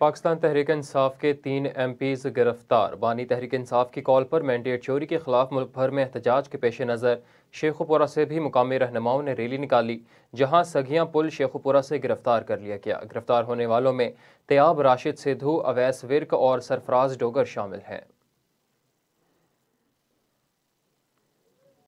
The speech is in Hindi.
पाकिस्तान तहरीक इंसाफ के तीन एम पीज़ गिरफ्तार बानी तहरीक इंसाफ की कॉल पर मैंडेट चोरी के खिलाफ मुल्क भर में एहतजाज के पेश नज़र शेखुपुरा से भी मुकामी रहनुमाओं ने रैली निकाली जहां सघियाँ पुल शेखुपुरा से गिरफ्तार कर लिया गया गिरफ्तार होने वालों में तयाब राशिद सिद्धू अवैस विर्क और सरफराज डोगर शामिल हैं